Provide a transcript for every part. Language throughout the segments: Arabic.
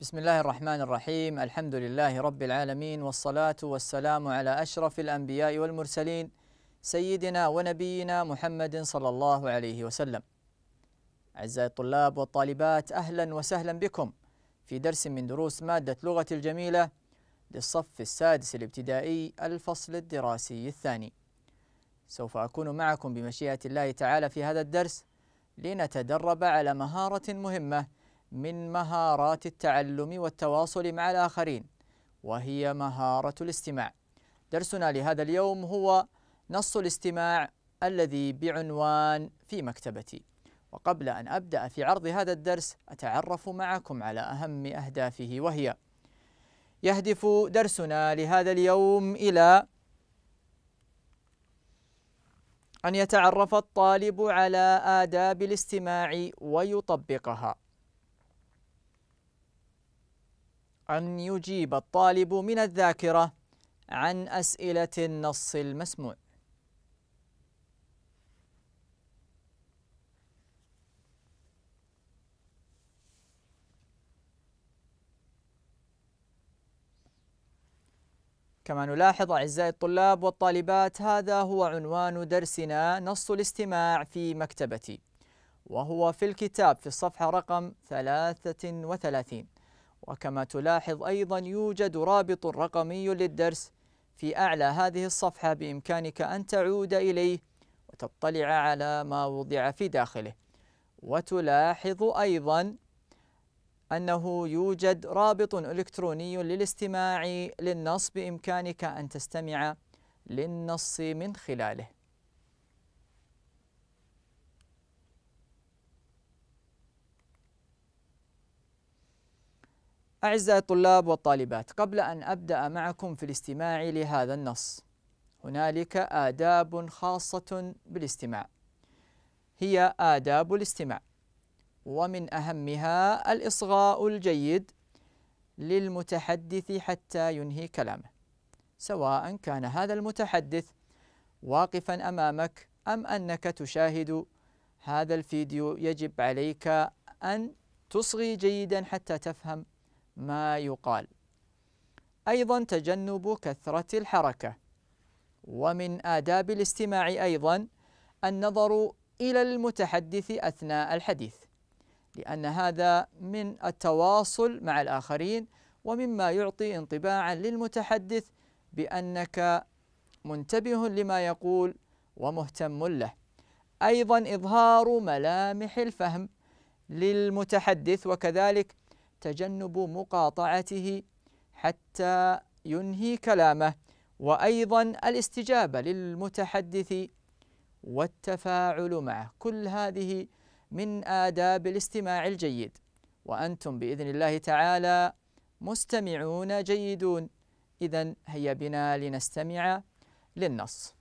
بسم الله الرحمن الرحيم الحمد لله رب العالمين والصلاة والسلام على أشرف الأنبياء والمرسلين سيدنا ونبينا محمد صلى الله عليه وسلم أعزائي الطلاب والطالبات أهلا وسهلا بكم في درس من دروس مادة لغة الجميلة للصف السادس الابتدائي الفصل الدراسي الثاني سوف أكون معكم بمشيئة الله تعالى في هذا الدرس لنتدرب على مهارة مهمة من مهارات التعلم والتواصل مع الآخرين وهي مهارة الاستماع درسنا لهذا اليوم هو نص الاستماع الذي بعنوان في مكتبتي وقبل أن أبدأ في عرض هذا الدرس أتعرف معكم على أهم أهدافه وهي يهدف درسنا لهذا اليوم إلى أن يتعرف الطالب على آداب الاستماع ويطبقها أن يجيب الطالب من الذاكرة عن أسئلة النص المسموع كما نلاحظ أعزائي الطلاب والطالبات هذا هو عنوان درسنا نص الاستماع في مكتبتي وهو في الكتاب في الصفحة رقم 33 وكما تلاحظ أيضا يوجد رابط رقمي للدرس في أعلى هذه الصفحة بإمكانك أن تعود إليه وتطلع على ما وضع في داخله وتلاحظ أيضا أنه يوجد رابط إلكتروني للاستماع للنص بإمكانك أن تستمع للنص من خلاله أعزائي الطلاب والطالبات قبل أن أبدأ معكم في الاستماع لهذا النص هنالك آداب خاصة بالاستماع هي آداب الاستماع ومن أهمها الإصغاء الجيد للمتحدث حتى ينهي كلامه سواء كان هذا المتحدث واقفا أمامك أم أنك تشاهد هذا الفيديو يجب عليك أن تصغي جيدا حتى تفهم ما يقال أيضا تجنب كثرة الحركة ومن آداب الاستماع أيضا النظر إلى المتحدث أثناء الحديث لأن هذا من التواصل مع الآخرين ومما يعطي انطباعا للمتحدث بأنك منتبه لما يقول ومهتم له أيضا إظهار ملامح الفهم للمتحدث وكذلك تجنب مقاطعته حتى ينهي كلامه وايضا الاستجابه للمتحدث والتفاعل معه كل هذه من آداب الاستماع الجيد وأنتم بإذن الله تعالى مستمعون جيدون إذا هيا بنا لنستمع للنص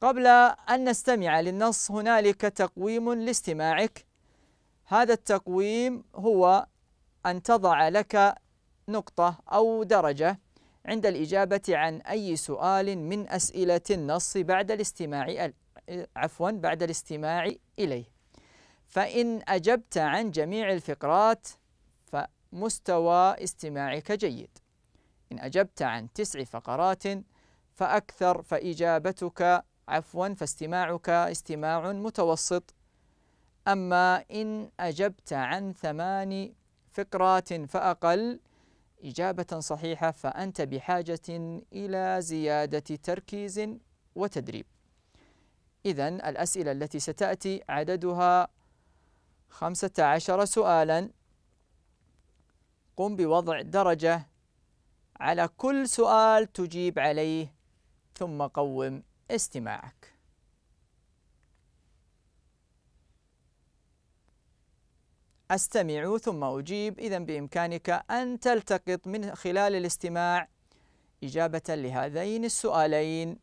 قبل أن نستمع للنص هنالك تقويم لاستماعك هذا التقويم هو أن تضع لك نقطة أو درجة عند الإجابة عن أي سؤال من أسئلة النص بعد الاستماع عفوا بعد الاستماع إليه فإن أجبت عن جميع الفقرات فمستوى استماعك جيد إن أجبت عن تسع فقرات فأكثر فإجابتك عفوا فاستماعك استماع متوسط أما إن أجبت عن ثمان فقرات فأقل إجابة صحيحة فأنت بحاجة إلى زيادة تركيز وتدريب إذا الأسئلة التي ستأتي عددها خمسة عشر سؤالا قم بوضع درجة على كل سؤال تجيب عليه ثم قوم استماعك أستمع ثم أجيب إذا بإمكانك أن تلتقط من خلال الاستماع إجابة لهذين السؤالين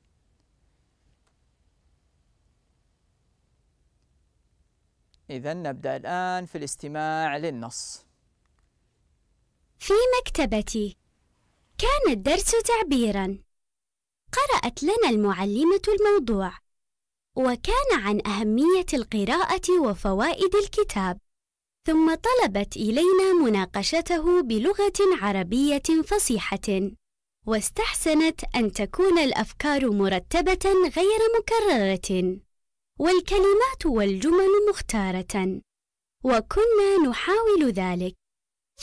إذا نبدأ الآن في الاستماع للنص في مكتبتي كان الدرس تعبيراً قرأت لنا المعلمة الموضوع وكان عن أهمية القراءة وفوائد الكتاب ثم طلبت إلينا مناقشته بلغة عربية فصيحة واستحسنت أن تكون الأفكار مرتبة غير مكررة والكلمات والجمل مختارة وكنا نحاول ذلك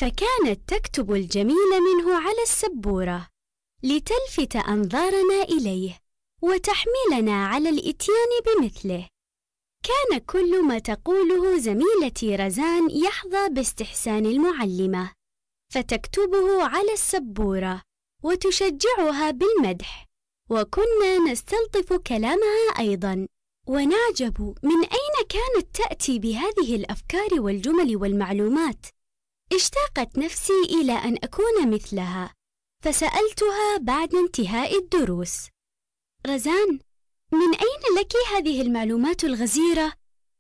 فكانت تكتب الجميل منه على السبورة لتلفت أنظارنا إليه وتحملنا على الإتيان بمثله كان كل ما تقوله زميلتي رزان يحظى باستحسان المعلمة فتكتبه على السبورة وتشجعها بالمدح وكنا نستلطف كلامها أيضاً ونعجب من أين كانت تأتي بهذه الأفكار والجمل والمعلومات اشتاقت نفسي إلى أن أكون مثلها فسألتها بعد انتهاء الدروس رزان من أين لك هذه المعلومات الغزيرة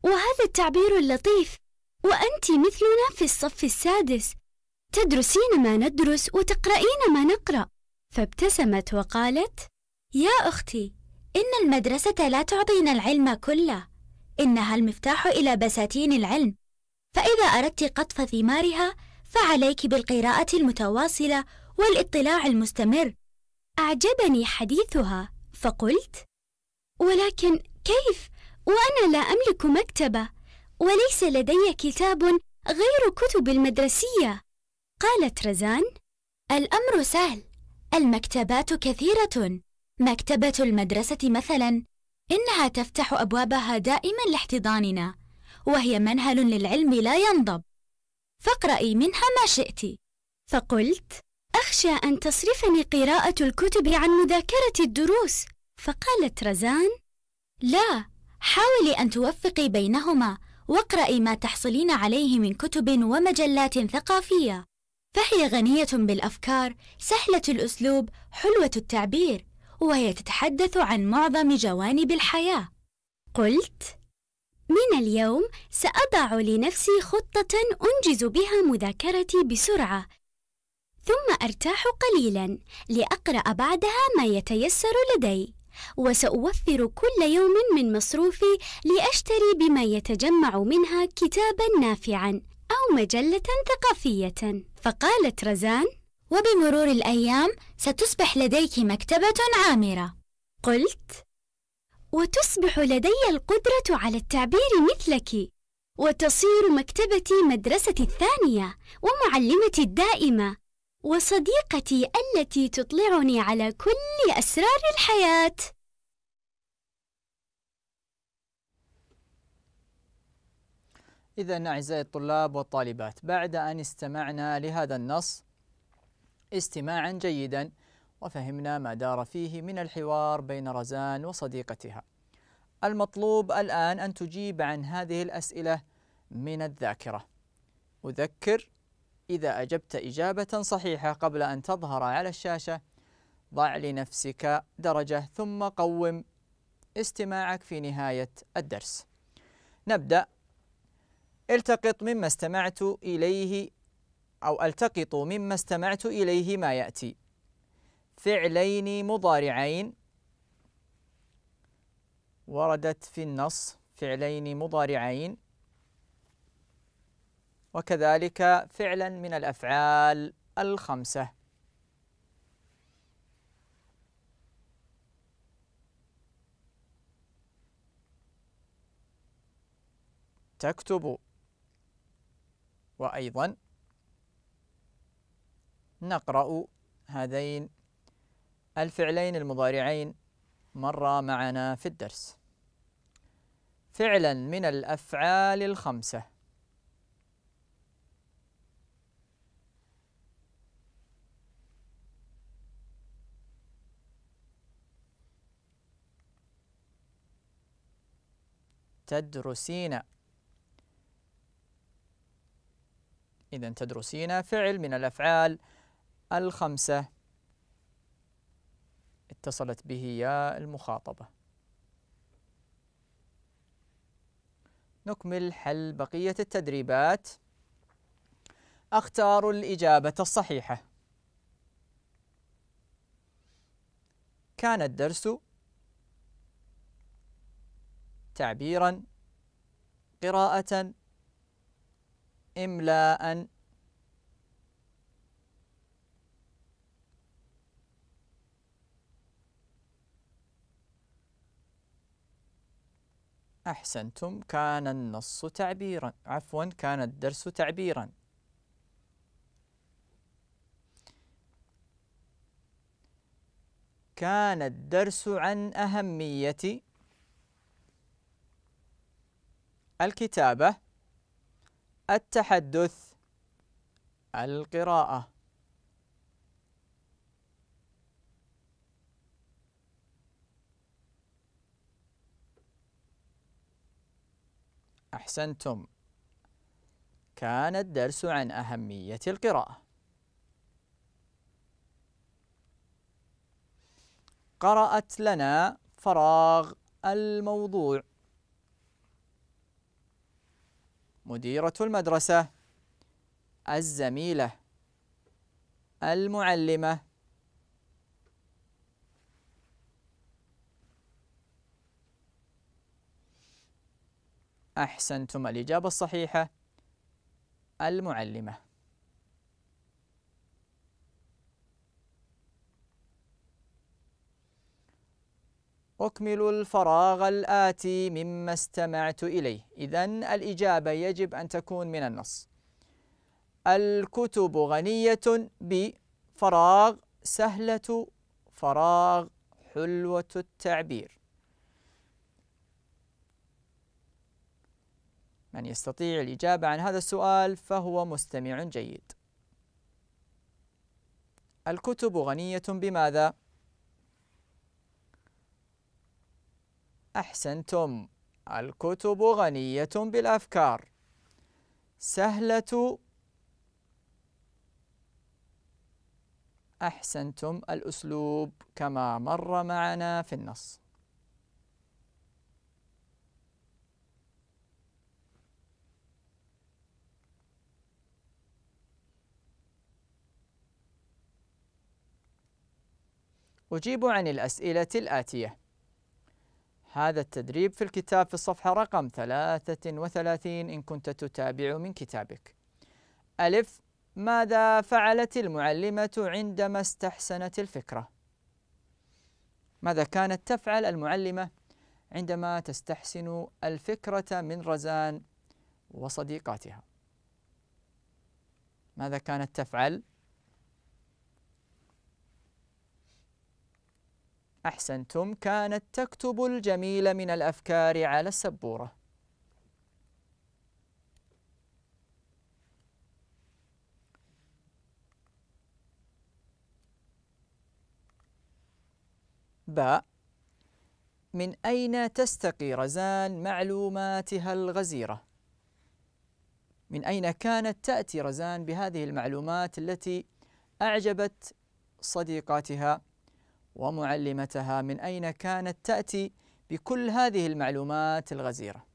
وهذا التعبير اللطيف؟ وأنت مثلنا في الصف السادس تدرسين ما ندرس وتقرأين ما نقرأ فابتسمت وقالت يا أختي إن المدرسة لا تعطينا العلم كله إنها المفتاح إلى بساتين العلم فإذا أردت قطف ثمارها فعليك بالقراءة المتواصلة والاطلاع المستمر أعجبني حديثها فقلت ولكن كيف وانا لا املك مكتبه وليس لدي كتاب غير كتب المدرسيه قالت رزان الامر سهل المكتبات كثيره مكتبه المدرسه مثلا انها تفتح ابوابها دائما لاحتضاننا وهي منهل للعلم لا ينضب فاقرأي منها ما شئت فقلت أخشى أن تصرفني قراءة الكتب عن مذاكرة الدروس فقالت رزان لا حاولي أن توفقي بينهما واقرأي ما تحصلين عليه من كتب ومجلات ثقافية فهي غنية بالأفكار سهلة الأسلوب حلوة التعبير وهي تتحدث عن معظم جوانب الحياة قلت من اليوم سأضع لنفسي خطة أنجز بها مذاكرتي بسرعة ثم أرتاح قليلا لأقرأ بعدها ما يتيسر لدي وسأوفر كل يوم من مصروفي لأشتري بما يتجمع منها كتابا نافعا أو مجلة ثقافية فقالت رزان وبمرور الأيام ستصبح لديك مكتبة عامرة قلت وتصبح لدي القدرة على التعبير مثلك وتصير مكتبتي مدرستي الثانية ومعلمتي الدائمة وصديقتي التي تطلعني على كل أسرار الحياة إذا أعزائي الطلاب والطالبات بعد أن استمعنا لهذا النص استماعا جيدا وفهمنا ما دار فيه من الحوار بين رزان وصديقتها المطلوب الآن أن تجيب عن هذه الأسئلة من الذاكرة أذكر إذا أجبت إجابة صحيحة قبل أن تظهر على الشاشة ضع لنفسك درجة ثم قوم استماعك في نهاية الدرس نبدأ التقط مما استمعت إليه أو التقط مما استمعت إليه ما يأتي فعلين مضارعين وردت في النص فعلين مضارعين وكذلك فعلا من الأفعال الخمسة تكتب وأيضا نقرأ هذين الفعلين المضارعين مرة معنا في الدرس فعلا من الأفعال الخمسة تدرسين إذا تدرسين فعل من الأفعال الخمسة اتصلت به يا المخاطبة نكمل حل بقية التدريبات أختار الإجابة الصحيحة كان الدرس تعبيرا قراءة إملاء أحسنتم كان النص تعبيرا عفوا كان الدرس تعبيرا كان الدرس عن أهمية الكتابة التحدث القراءة أحسنتم كان الدرس عن أهمية القراءة قرأت لنا فراغ الموضوع مديرة المدرسة الزميلة المعلمة أحسنتم الإجابة الصحيحة المعلمة أكمل الفراغ الآتي مما استمعت إليه إذا الإجابة يجب أن تكون من النص الكتب غنية بفراغ سهلة فراغ حلوة التعبير من يستطيع الإجابة عن هذا السؤال فهو مستمع جيد الكتب غنية بماذا؟ أحسنتم الكتب غنية بالأفكار سهلة أحسنتم الأسلوب كما مر معنا في النص أجيب عن الأسئلة الآتية هذا التدريب في الكتاب في الصفحة رقم 33 إن كنت تتابع من كتابك ألف ماذا فعلت المعلمة عندما استحسنت الفكرة؟ ماذا كانت تفعل المعلمة عندما تستحسن الفكرة من رزان وصديقاتها؟ ماذا كانت تفعل؟ أحسنتم كانت تكتب الجميل من الأفكار على السبورة باء من أين تستقي رزان معلوماتها الغزيرة؟ من أين كانت تأتي رزان بهذه المعلومات التي أعجبت صديقاتها ومعلمتها من أين كانت تأتي بكل هذه المعلومات الغزيرة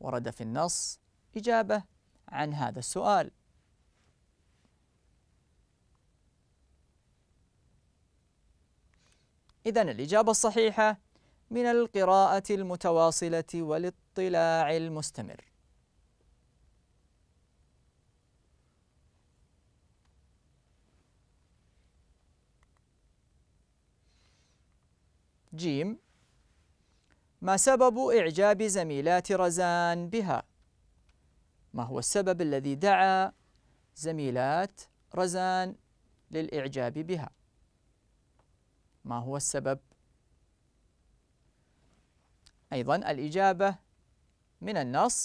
ورد في النص إجابة عن هذا السؤال إذا الإجابة الصحيحة من القراءة المتواصلة والاطلاع المستمر جيم ما سبب إعجاب زميلات رزان بها؟ ما هو السبب الذي دعا زميلات رزان للإعجاب بها؟ ما هو السبب؟ أيضا الإجابة من النص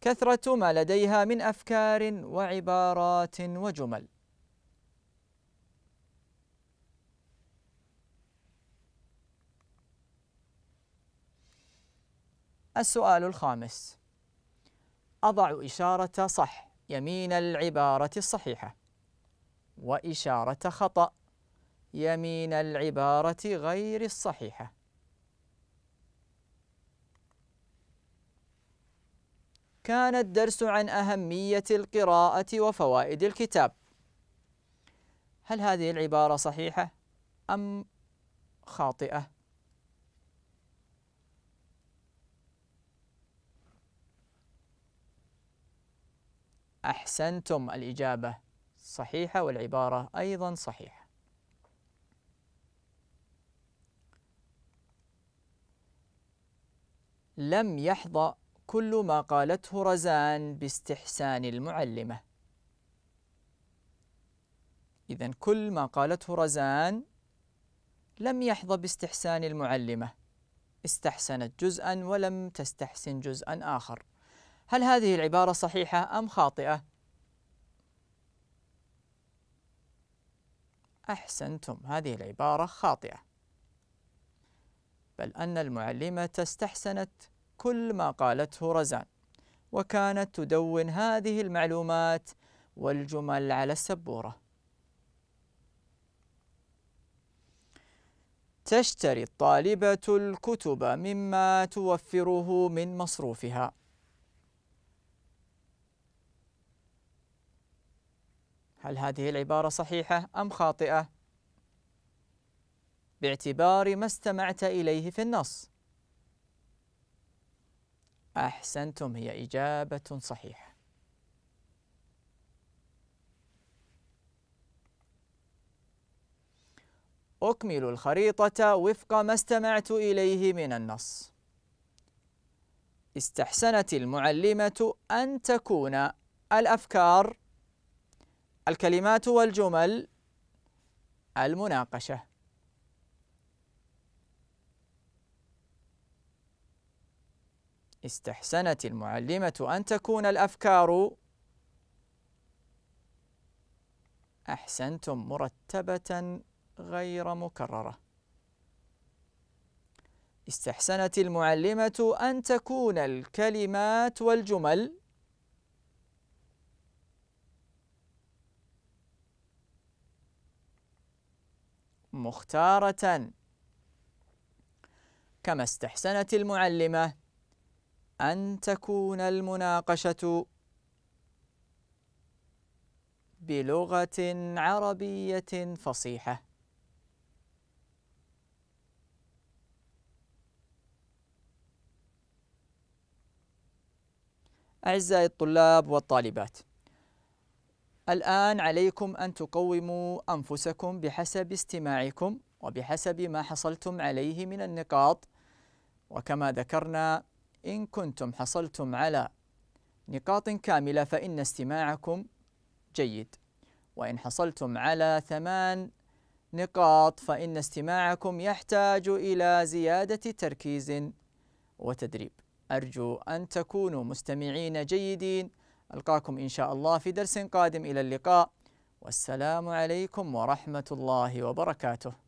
كثرة ما لديها من أفكار وعبارات وجمل السؤال الخامس أضع إشارة صح يمين العبارة الصحيحة وإشارة خطأ يمين العبارة غير الصحيحة كان الدرس عن أهمية القراءة وفوائد الكتاب هل هذه العبارة صحيحة أم خاطئة؟ أحسنتم الإجابة صحيحة والعبارة أيضا صحيحة لم يحظى كل ما قالته رزان باستحسان المعلمة إذا كل ما قالته رزان لم يحظى باستحسان المعلمة استحسنت جزءا ولم تستحسن جزءا آخر هل هذه العبارة صحيحة أم خاطئة؟ أحسنتم هذه العبارة خاطئة بل أن المعلمة استحسنت كل ما قالته رزان وكانت تدون هذه المعلومات والجمل على السبورة تشتري الطالبة الكتب مما توفره من مصروفها هل هذه العبارة صحيحة أم خاطئة؟ باعتبار ما استمعت إليه في النص أحسنتم هي إجابة صحيحة أكمل الخريطة وفق ما استمعت إليه من النص استحسنت المعلمة أن تكون الأفكار الكلمات والجمل المناقشة استحسنت المعلمة أن تكون الأفكار أحسنتم مرتبة غير مكررة استحسنت المعلمة أن تكون الكلمات والجمل مختارة كما استحسنت المعلمة أن تكون المناقشة بلغة عربية فصيحة أعزائي الطلاب والطالبات الآن عليكم أن تقوموا أنفسكم بحسب استماعكم وبحسب ما حصلتم عليه من النقاط وكما ذكرنا إن كنتم حصلتم على نقاط كاملة فإن استماعكم جيد وإن حصلتم على ثمان نقاط فإن استماعكم يحتاج إلى زيادة تركيز وتدريب أرجو أن تكونوا مستمعين جيدين ألقاكم إن شاء الله في درس قادم إلى اللقاء والسلام عليكم ورحمة الله وبركاته